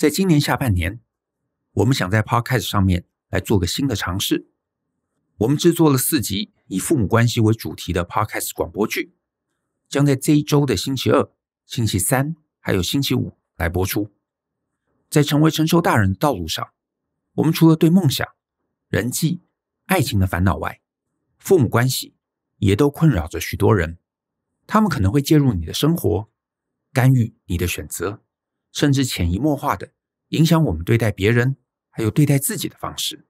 在今年下半年，我们想在 Podcast 上面来做个新的尝试。我们制作了四集以父母关系为主题的 Podcast 广播剧，将在这一周的星期二、星期三还有星期五来播出。在成为成熟大人的道路上，我们除了对梦想、人际、爱情的烦恼外，父母关系也都困扰着许多人。他们可能会介入你的生活，干预你的选择。甚至潜移默化的影响我们对待别人，还有对待自己的方式。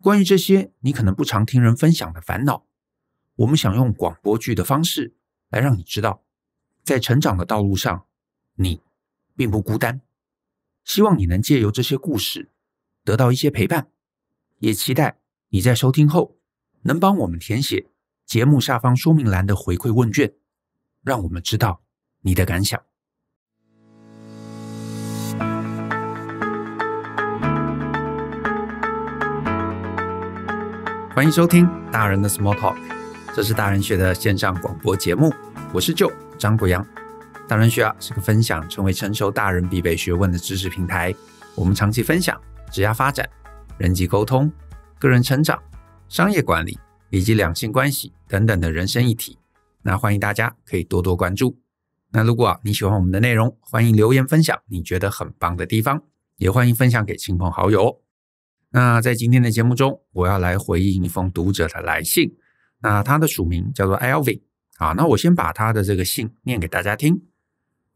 关于这些你可能不常听人分享的烦恼，我们想用广播剧的方式来让你知道，在成长的道路上你并不孤单。希望你能借由这些故事得到一些陪伴，也期待你在收听后能帮我们填写节目下方说明栏的回馈问卷，让我们知道你的感想。欢迎收听《大人的 Small Talk》，这是大人学的线上广播节目。我是舅张国阳，大人学啊是个分享成为成熟大人必备学问的知识平台。我们长期分享职业发展、人际沟通、个人成长、商业管理以及两性关系等等的人生议题。那欢迎大家可以多多关注。那如果你喜欢我们的内容，欢迎留言分享你觉得很棒的地方，也欢迎分享给亲朋好友。那在今天的节目中，我要来回应一封读者的来信。那他的署名叫做 a l v i n 啊，那我先把他的这个信念给大家听。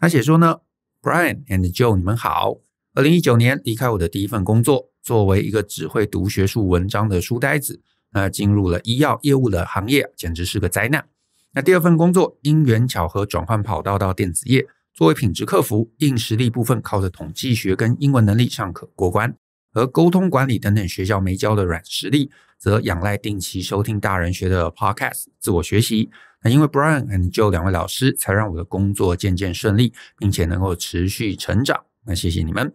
他写说呢：“Brian and Joe，你们好。二零一九年离开我的第一份工作，作为一个只会读学术文章的书呆子，那进入了医药业务的行业，简直是个灾难。那第二份工作因缘巧合转换跑道到电子业，作为品质客服，硬实力部分靠着统计学跟英文能力尚可过关。”而沟通管理等等学校没教的软实力，则仰赖定期收听大人学的 podcast 自我学习。那因为 Brian and Joe 两位老师，才让我的工作渐渐顺利，并且能够持续成长。那谢谢你们。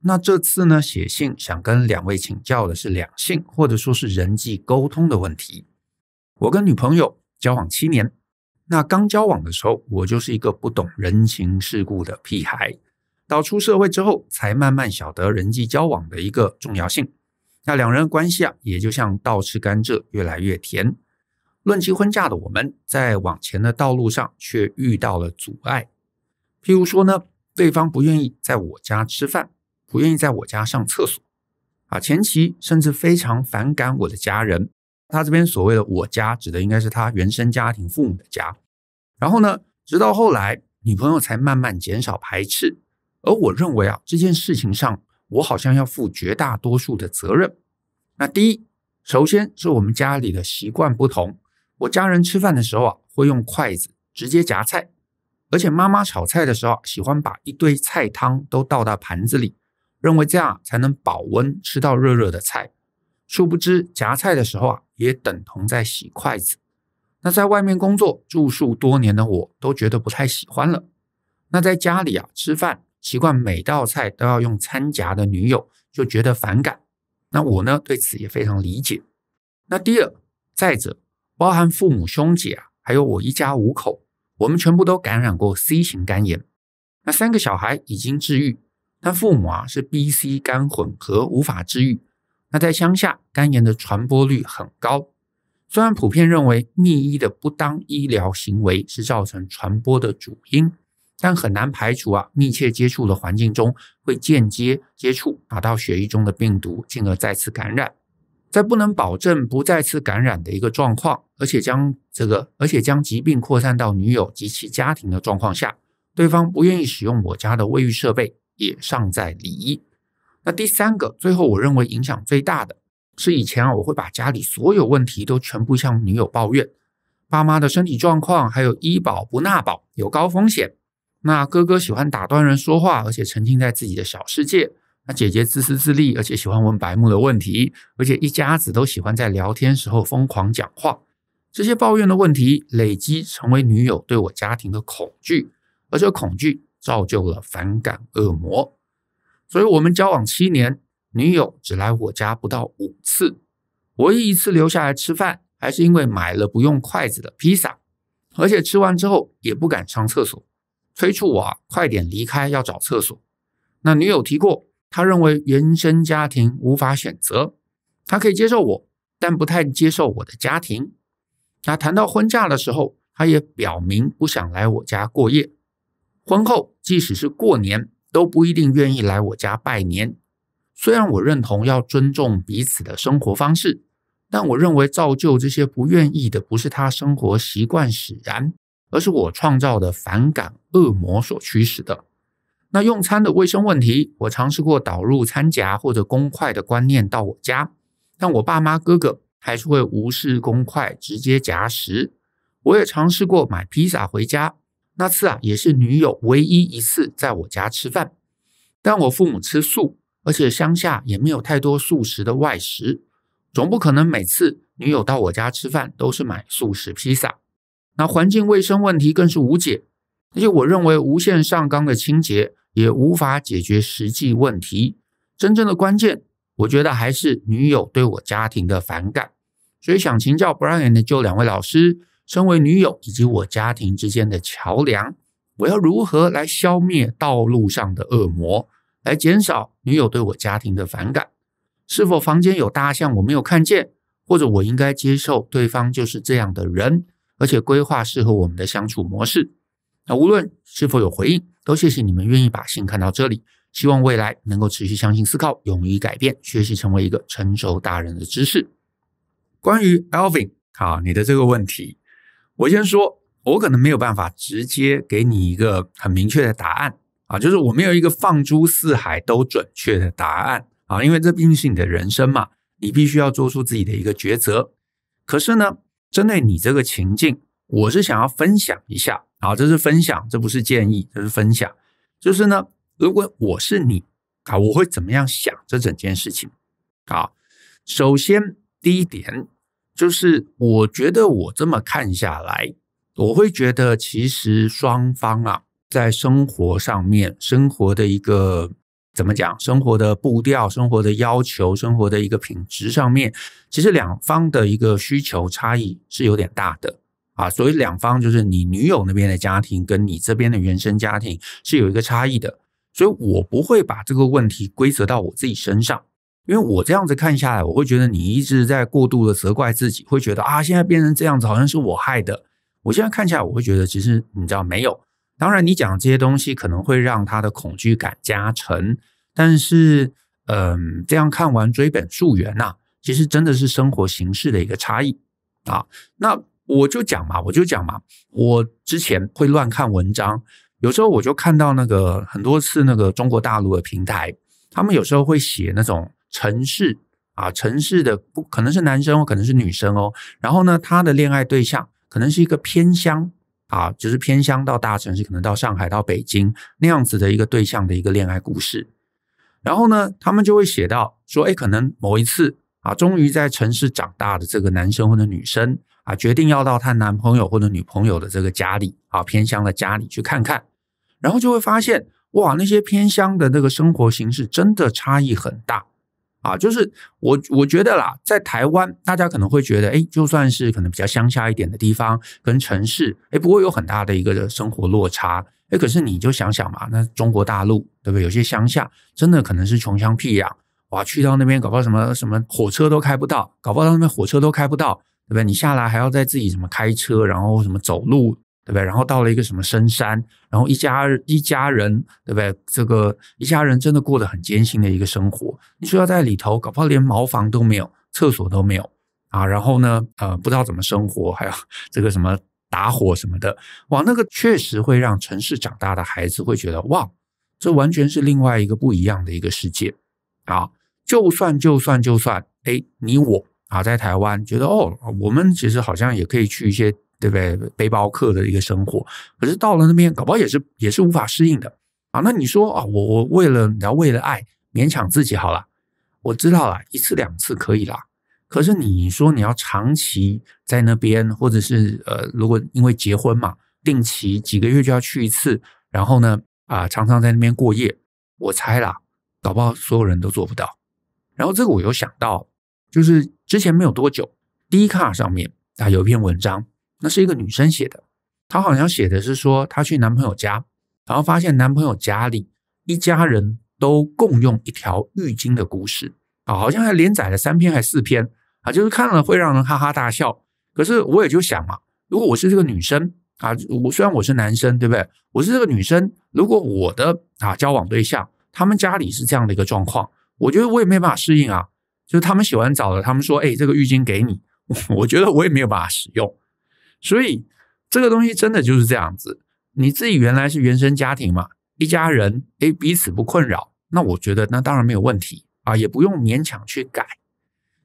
那这次呢，写信想跟两位请教的是两性或者说是人际沟通的问题。我跟女朋友交往七年，那刚交往的时候，我就是一个不懂人情世故的屁孩。到出社会之后，才慢慢晓得人际交往的一个重要性。那两人关系啊，也就像倒吃甘蔗，越来越甜。论及婚嫁的我们，在往前的道路上却遇到了阻碍。譬如说呢，对方不愿意在我家吃饭，不愿意在我家上厕所，啊，前期甚至非常反感我的家人。他这边所谓的我家，指的应该是他原生家庭父母的家。然后呢，直到后来，女朋友才慢慢减少排斥。而我认为啊，这件事情上，我好像要负绝大多数的责任。那第一，首先是我们家里的习惯不同。我家人吃饭的时候啊，会用筷子直接夹菜，而且妈妈炒菜的时候喜欢把一堆菜汤都倒到盘子里，认为这样才能保温，吃到热热的菜。殊不知夹菜的时候啊，也等同在洗筷子。那在外面工作、住宿多年的我都觉得不太喜欢了。那在家里啊，吃饭。习惯每道菜都要用餐夹的女友就觉得反感，那我呢对此也非常理解。那第二，再者，包含父母、兄姐啊，还有我一家五口，我们全部都感染过 C 型肝炎。那三个小孩已经治愈，但父母啊是 B、C 肝混合，无法治愈。那在乡下，肝炎的传播率很高。虽然普遍认为密医的不当医疗行为是造成传播的主因。但很难排除啊，密切接触的环境中会间接接触，达到血液中的病毒，进而再次感染。在不能保证不再次感染的一个状况，而且将这个，而且将疾病扩散到女友及其家庭的状况下，对方不愿意使用我家的卫浴设备，也尚在理。那第三个，最后我认为影响最大的是以前啊，我会把家里所有问题都全部向女友抱怨，爸妈的身体状况，还有医保不纳保，有高风险。那哥哥喜欢打断人说话，而且沉浸在自己的小世界；那姐姐自私自利，而且喜欢问白目的问题，而且一家子都喜欢在聊天时候疯狂讲话。这些抱怨的问题累积成为女友对我家庭的恐惧，而这恐惧造就了反感恶魔。所以，我们交往七年，女友只来我家不到五次，唯一一次留下来吃饭，还是因为买了不用筷子的披萨，而且吃完之后也不敢上厕所。催促我啊，快点离开，要找厕所。那女友提过，她认为原生家庭无法选择，她可以接受我，但不太接受我的家庭。那谈到婚嫁的时候，她也表明不想来我家过夜。婚后，即使是过年，都不一定愿意来我家拜年。虽然我认同要尊重彼此的生活方式，但我认为造就这些不愿意的，不是他生活习惯使然。而是我创造的反感恶魔所驱使的。那用餐的卫生问题，我尝试过导入餐夹或者公筷的观念到我家，但我爸妈哥哥还是会无视公筷直接夹食。我也尝试过买披萨回家，那次啊也是女友唯一一次在我家吃饭。但我父母吃素，而且乡下也没有太多素食的外食，总不可能每次女友到我家吃饭都是买素食披萨。那环境卫生问题更是无解，而且我认为无限上纲的清洁也无法解决实际问题。真正的关键，我觉得还是女友对我家庭的反感。所以想请教 Brian 的就两位老师，身为女友以及我家庭之间的桥梁，我要如何来消灭道路上的恶魔，来减少女友对我家庭的反感？是否房间有大象我没有看见，或者我应该接受对方就是这样的人？而且规划适合我们的相处模式。那无论是否有回应，都谢谢你们愿意把信看到这里。希望未来能够持续相信、思考、勇于改变、学习，成为一个成熟大人的知识。关于 Alvin，好，你的这个问题，我先说，我可能没有办法直接给你一个很明确的答案啊，就是我没有一个放诸四海都准确的答案啊，因为这毕竟是你的人生嘛，你必须要做出自己的一个抉择。可是呢？针对你这个情境，我是想要分享一下啊，这是分享，这不是建议，这是分享。就是呢，如果我是你啊，我会怎么样想这整件事情啊？首先，第一点就是，我觉得我这么看下来，我会觉得其实双方啊，在生活上面，生活的一个。怎么讲？生活的步调、生活的要求、生活的一个品质上面，其实两方的一个需求差异是有点大的啊。所以两方就是你女友那边的家庭跟你这边的原生家庭是有一个差异的。所以我不会把这个问题归责到我自己身上，因为我这样子看下来，我会觉得你一直在过度的责怪自己，会觉得啊，现在变成这样子好像是我害的。我现在看起来，我会觉得其实你知道没有。当然，你讲这些东西可能会让他的恐惧感加成，但是，嗯，这样看完追本溯源呐，其实真的是生活形式的一个差异啊。那我就讲嘛，我就讲嘛，我之前会乱看文章，有时候我就看到那个很多次那个中国大陆的平台，他们有时候会写那种城市啊，城市的不可能是男生哦，可能是女生哦，然后呢，他的恋爱对象可能是一个偏乡。啊，就是偏乡到大城市，可能到上海、到北京那样子的一个对象的一个恋爱故事。然后呢，他们就会写到说，哎，可能某一次啊，终于在城市长大的这个男生或者女生啊，决定要到她男朋友或者女朋友的这个家里啊，偏乡的家里去看看。然后就会发现，哇，那些偏乡的那个生活形式真的差异很大。啊，就是我我觉得啦，在台湾，大家可能会觉得，哎，就算是可能比较乡下一点的地方跟城市，哎，不会有很大的一个生活落差，哎，可是你就想想嘛，那中国大陆，对不对？有些乡下真的可能是穷乡僻壤，哇，去到那边搞不好什么什么火车都开不到，搞不好那边火车都开不到，对不对？你下来还要再自己什么开车，然后什么走路。对不对？然后到了一个什么深山，然后一家一家人，对不对？这个一家人真的过得很艰辛的一个生活。你说要在里头，搞不好连茅房都没有，厕所都没有啊。然后呢，呃，不知道怎么生活，还有这个什么打火什么的。哇，那个确实会让城市长大的孩子会觉得，哇，这完全是另外一个不一样的一个世界啊！就算就算就算，哎，你我啊，在台湾觉得哦，我们其实好像也可以去一些。对不对？背包客的一个生活，可是到了那边，搞不好也是也是无法适应的啊。那你说啊，我我为了你要为了爱勉强自己好了，我知道了，一次两次可以啦。可是你说你要长期在那边，或者是呃，如果因为结婚嘛，定期几个月就要去一次，然后呢啊，常常在那边过夜，我猜了，搞不好所有人都做不到。然后这个我又想到，就是之前没有多久，第一上面啊有一篇文章。那是一个女生写的，她好像写的是说她去男朋友家，然后发现男朋友家里一家人都共用一条浴巾的故事啊，好像还连载了三篇还四篇，啊，就是看了会让人哈哈大笑。可是我也就想嘛，如果我是这个女生啊，我虽然我是男生，对不对？我是这个女生，如果我的啊交往对象他们家里是这样的一个状况，我觉得我也没办法适应啊。就是他们洗完澡了，他们说：“哎，这个浴巾给你。” 我觉得我也没有办法使用。所以这个东西真的就是这样子，你自己原来是原生家庭嘛，一家人诶彼此不困扰，那我觉得那当然没有问题啊，也不用勉强去改。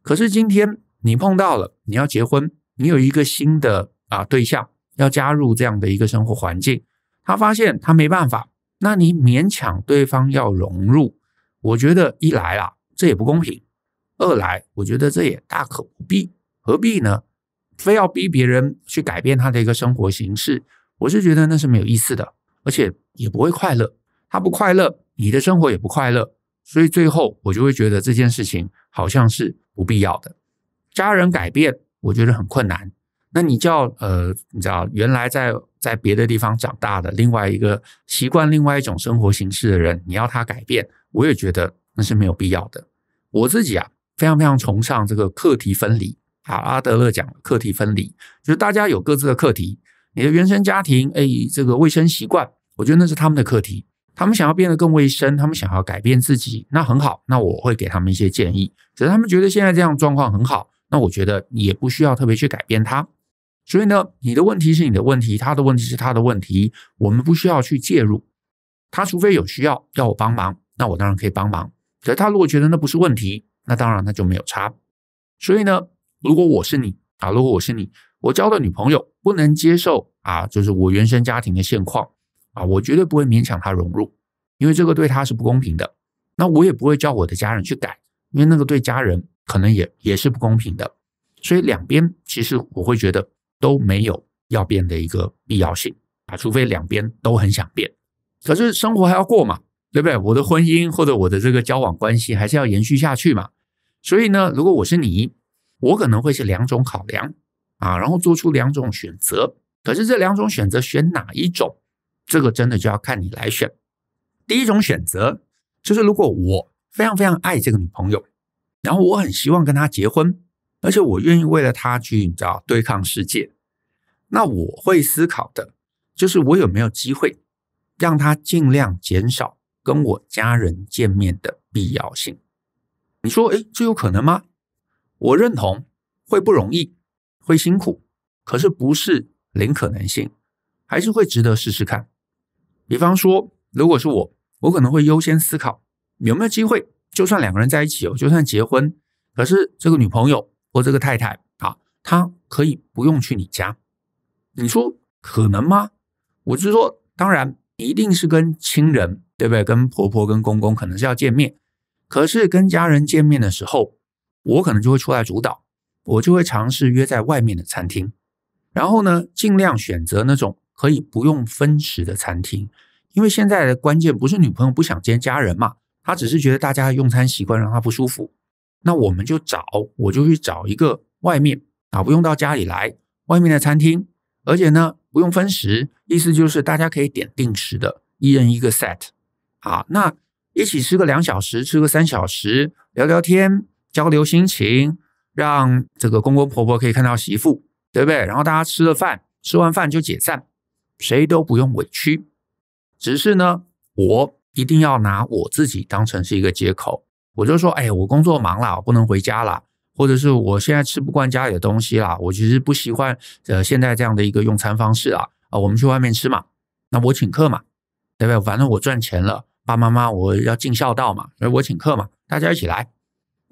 可是今天你碰到了，你要结婚，你有一个新的啊对象要加入这样的一个生活环境，他发现他没办法，那你勉强对方要融入，我觉得一来啊这也不公平，二来我觉得这也大可不必，何必呢？非要逼别人去改变他的一个生活形式，我是觉得那是没有意思的，而且也不会快乐。他不快乐，你的生活也不快乐。所以最后我就会觉得这件事情好像是不必要的。家人改变，我觉得很困难。那你叫呃，你知道，原来在在别的地方长大的另外一个习惯另外一种生活形式的人，你要他改变，我也觉得那是没有必要的。我自己啊，非常非常崇尚这个课题分离。塔拉德勒讲课题分离，就是大家有各自的课题。你的原生家庭，哎，这个卫生习惯，我觉得那是他们的课题。他们想要变得更卫生，他们想要改变自己，那很好。那我会给他们一些建议。只是他们觉得现在这样状况很好，那我觉得也不需要特别去改变它。所以呢，你的问题是你的问题，他的问题是他的问题，我们不需要去介入。他除非有需要要我帮忙，那我当然可以帮忙。可是他如果觉得那不是问题，那当然那就没有差。所以呢？如果我是你啊，如果我是你，我交的女朋友不能接受啊，就是我原生家庭的现况啊，我绝对不会勉强她融入，因为这个对她是不公平的。那我也不会叫我的家人去改，因为那个对家人可能也也是不公平的。所以两边其实我会觉得都没有要变的一个必要性啊，除非两边都很想变。可是生活还要过嘛，对不对？我的婚姻或者我的这个交往关系还是要延续下去嘛。所以呢，如果我是你。我可能会是两种考量啊，然后做出两种选择。可是这两种选择选哪一种，这个真的就要看你来选。第一种选择就是，如果我非常非常爱这个女朋友，然后我很希望跟她结婚，而且我愿意为了她去，你知道，对抗世界。那我会思考的，就是我有没有机会让她尽量减少跟我家人见面的必要性。你说，哎，这有可能吗？我认同会不容易，会辛苦，可是不是零可能性，还是会值得试试看。比方说，如果是我，我可能会优先思考有没有机会，就算两个人在一起，哦，就算结婚，可是这个女朋友或这个太太啊，她可以不用去你家。你说可能吗？我是说，当然一定是跟亲人，对不对？跟婆婆、跟公公可能是要见面，可是跟家人见面的时候。我可能就会出来主导，我就会尝试约在外面的餐厅，然后呢，尽量选择那种可以不用分食的餐厅，因为现在的关键不是女朋友不想见家人嘛，她只是觉得大家用餐习惯让她不舒服。那我们就找，我就去找一个外面啊，不用到家里来，外面的餐厅，而且呢，不用分食，意思就是大家可以点定时的，一人一个 set，啊，那一起吃个两小时，吃个三小时，聊聊天。交流心情，让这个公公婆婆可以看到媳妇，对不对？然后大家吃了饭，吃完饭就解散，谁都不用委屈。只是呢，我一定要拿我自己当成是一个借口，我就说：“哎，我工作忙了，不能回家了；或者是我现在吃不惯家里的东西啦，我其实不习惯呃现在这样的一个用餐方式啊啊，我们去外面吃嘛，那我请客嘛，对不对？反正我赚钱了，爸妈妈我要尽孝道嘛，所以我请客嘛，大家一起来。”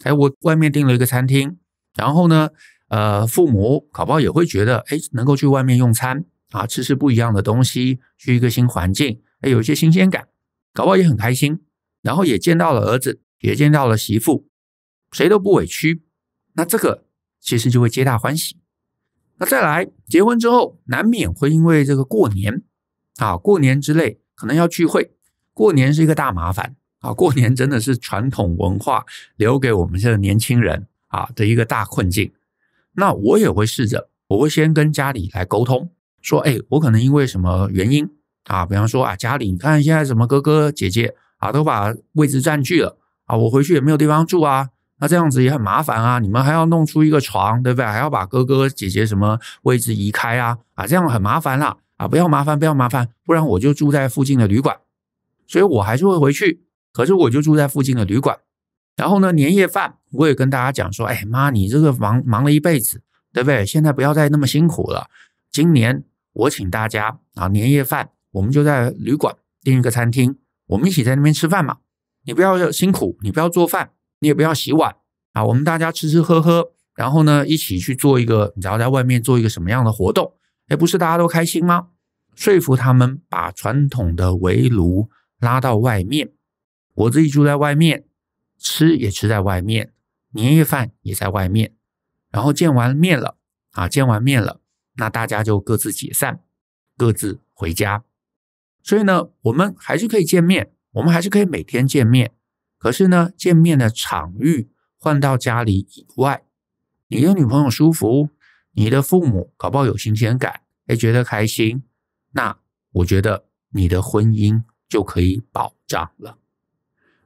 哎，我外面订了一个餐厅，然后呢，呃，父母搞不好也会觉得，哎，能够去外面用餐啊，吃吃不一样的东西，去一个新环境，哎，有一些新鲜感，搞不好也很开心。然后也见到了儿子，也见到了媳妇，谁都不委屈，那这个其实就会皆大欢喜。那再来，结婚之后难免会因为这个过年啊，过年之类可能要聚会，过年是一个大麻烦。啊，过年真的是传统文化留给我们现在年轻人啊的一个大困境。那我也会试着，我会先跟家里来沟通，说，哎，我可能因为什么原因啊？比方说啊，家里，你看现在什么哥哥姐姐啊，都把位置占据了啊，我回去也没有地方住啊，那这样子也很麻烦啊。你们还要弄出一个床，对不对？还要把哥哥姐姐什么位置移开啊？啊，这样很麻烦啦。啊，不要麻烦，不要麻烦，不然我就住在附近的旅馆。所以我还是会回去。可是我就住在附近的旅馆，然后呢，年夜饭我也跟大家讲说，哎妈，你这个忙忙了一辈子，对不对？现在不要再那么辛苦了。今年我请大家啊，年夜饭我们就在旅馆订一个餐厅，我们一起在那边吃饭嘛。你不要辛苦，你不要做饭，你也不要洗碗啊。我们大家吃吃喝喝，然后呢，一起去做一个，你知道在外面做一个什么样的活动？哎，不是大家都开心吗？说服他们把传统的围炉拉到外面。我自己住在外面，吃也吃在外面，年夜饭也在外面。然后见完面了啊，见完面了，那大家就各自解散，各自回家。所以呢，我们还是可以见面，我们还是可以每天见面。可是呢，见面的场域换到家里以外，你的女朋友舒服，你的父母搞不好有新鲜感，也觉得开心。那我觉得你的婚姻就可以保障了。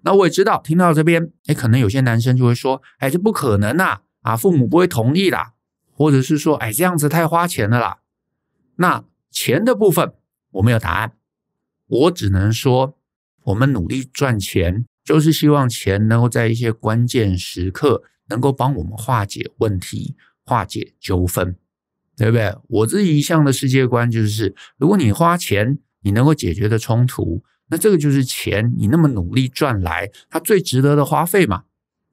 那我也知道，听到这边，哎，可能有些男生就会说，哎，这不可能呐，啊，父母不会同意的，或者是说，哎，这样子太花钱了啦。那钱的部分，我没有答案，我只能说，我们努力赚钱，就是希望钱能够在一些关键时刻能够帮我们化解问题、化解纠纷，对不对？我己一向的世界观就是，如果你花钱，你能够解决的冲突。那这个就是钱，你那么努力赚来，它最值得的花费嘛？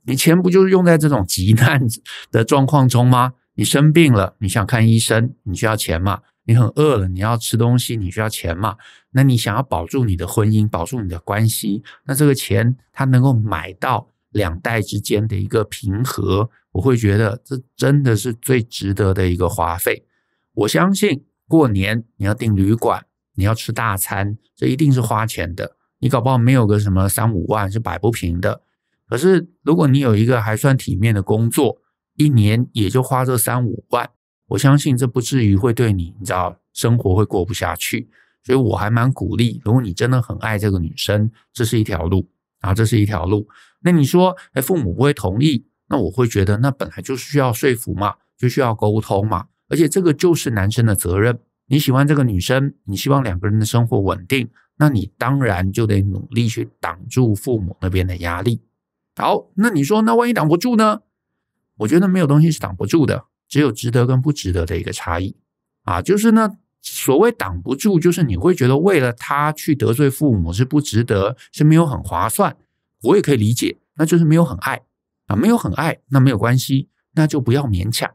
你钱不就是用在这种急难的状况中吗？你生病了，你想看医生，你需要钱嘛？你很饿了，你要吃东西，你需要钱嘛？那你想要保住你的婚姻，保住你的关系，那这个钱它能够买到两代之间的一个平和，我会觉得这真的是最值得的一个花费。我相信过年你要订旅馆。你要吃大餐，这一定是花钱的。你搞不好没有个什么三五万是摆不平的。可是如果你有一个还算体面的工作，一年也就花这三五万，我相信这不至于会对你，你知道，生活会过不下去。所以我还蛮鼓励，如果你真的很爱这个女生，这是一条路啊，这是一条路。那你说，哎，父母不会同意，那我会觉得，那本来就需要说服嘛，就需要沟通嘛，而且这个就是男生的责任。你喜欢这个女生，你希望两个人的生活稳定，那你当然就得努力去挡住父母那边的压力。好，那你说，那万一挡不住呢？我觉得没有东西是挡不住的，只有值得跟不值得的一个差异。啊，就是呢，所谓挡不住，就是你会觉得为了他去得罪父母是不值得，是没有很划算。我也可以理解，那就是没有很爱啊，没有很爱，那没有关系，那就不要勉强，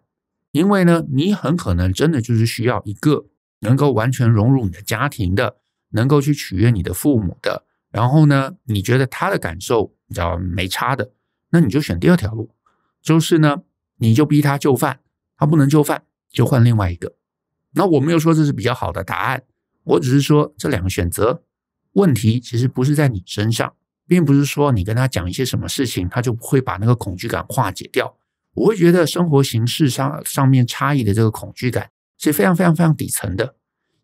因为呢，你很可能真的就是需要一个。能够完全融入你的家庭的，能够去取悦你的父母的，然后呢，你觉得他的感受比较没差的，那你就选第二条路，就是呢，你就逼他就范，他不能就范，就换另外一个。那我没有说这是比较好的答案，我只是说这两个选择问题其实不是在你身上，并不是说你跟他讲一些什么事情，他就会把那个恐惧感化解掉。我会觉得生活形式上上面差异的这个恐惧感。是非常非常非常底层的，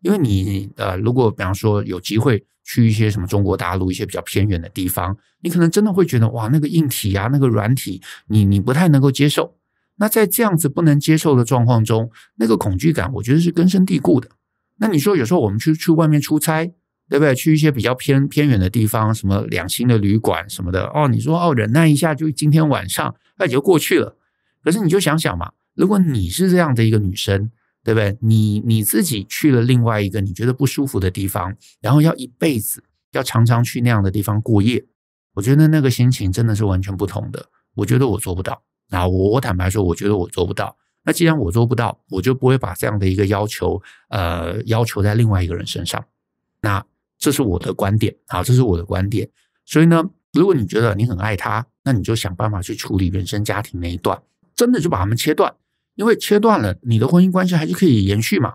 因为你呃，如果比方说有机会去一些什么中国大陆一些比较偏远的地方，你可能真的会觉得哇，那个硬体啊，那个软体，你你不太能够接受。那在这样子不能接受的状况中，那个恐惧感，我觉得是根深蒂固的。那你说有时候我们去去外面出差，对不对？去一些比较偏偏远的地方，什么两星的旅馆什么的，哦，你说哦，忍耐一下，就今天晚上，那也就过去了。可是你就想想嘛，如果你是这样的一个女生。对不对？你你自己去了另外一个你觉得不舒服的地方，然后要一辈子要常常去那样的地方过夜，我觉得那个心情真的是完全不同的。我觉得我做不到。那我我坦白说，我觉得我做不到。那既然我做不到，我就不会把这样的一个要求，呃，要求在另外一个人身上。那这是我的观点啊，这是我的观点。所以呢，如果你觉得你很爱他，那你就想办法去处理原生家庭那一段，真的就把他们切断。因为切断了你的婚姻关系，还是可以延续嘛？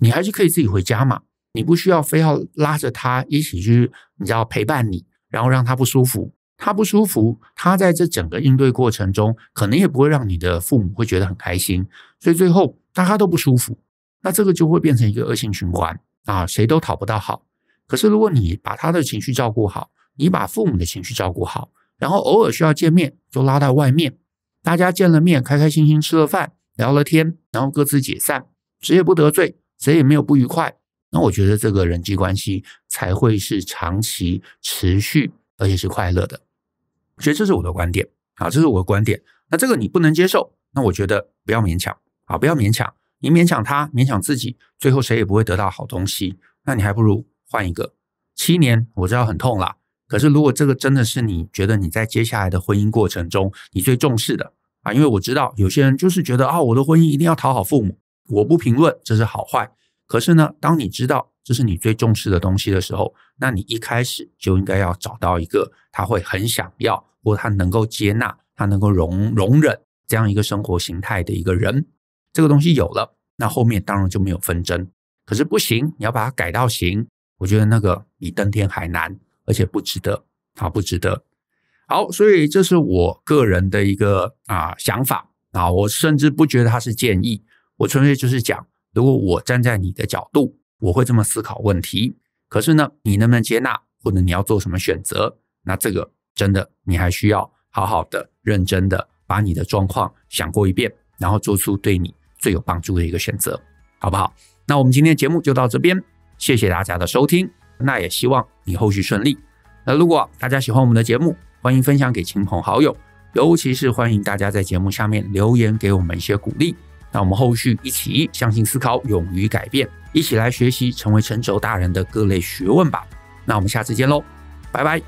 你还是可以自己回家嘛？你不需要非要拉着他一起去，你知道陪伴你，然后让他不舒服，他不舒服，他在这整个应对过程中，可能也不会让你的父母会觉得很开心。所以最后大家都不舒服，那这个就会变成一个恶性循环啊！谁都讨不到好。可是如果你把他的情绪照顾好，你把父母的情绪照顾好，然后偶尔需要见面，就拉到外面，大家见了面，开开心心吃了饭。聊了天，然后各自解散，谁也不得罪，谁也没有不愉快。那我觉得这个人际关系才会是长期持续而且是快乐的。所以这是我的观点啊，这是我的观点。那这个你不能接受，那我觉得不要勉强啊，不要勉强。你勉强他，勉强自己，最后谁也不会得到好东西。那你还不如换一个。七年我知道很痛啦，可是如果这个真的是你觉得你在接下来的婚姻过程中你最重视的。啊，因为我知道有些人就是觉得啊，我的婚姻一定要讨好父母。我不评论这是好坏，可是呢，当你知道这是你最重视的东西的时候，那你一开始就应该要找到一个他会很想要，或他能够接纳，他能够容容忍这样一个生活形态的一个人。这个东西有了，那后面当然就没有纷争。可是不行，你要把它改到行，我觉得那个比登天还难，而且不值得，啊，不值得。好，所以这是我个人的一个啊想法啊，我甚至不觉得它是建议，我纯粹就是讲，如果我站在你的角度，我会这么思考问题。可是呢，你能不能接纳，或者你要做什么选择？那这个真的，你还需要好好的、认真的把你的状况想过一遍，然后做出对你最有帮助的一个选择，好不好？那我们今天节目就到这边，谢谢大家的收听，那也希望你后续顺利。那如果大家喜欢我们的节目，欢迎分享给亲朋好友，尤其是欢迎大家在节目下面留言给我们一些鼓励。那我们后续一起相信思考，勇于改变，一起来学习成为成熟大人的各类学问吧。那我们下次见喽，拜拜。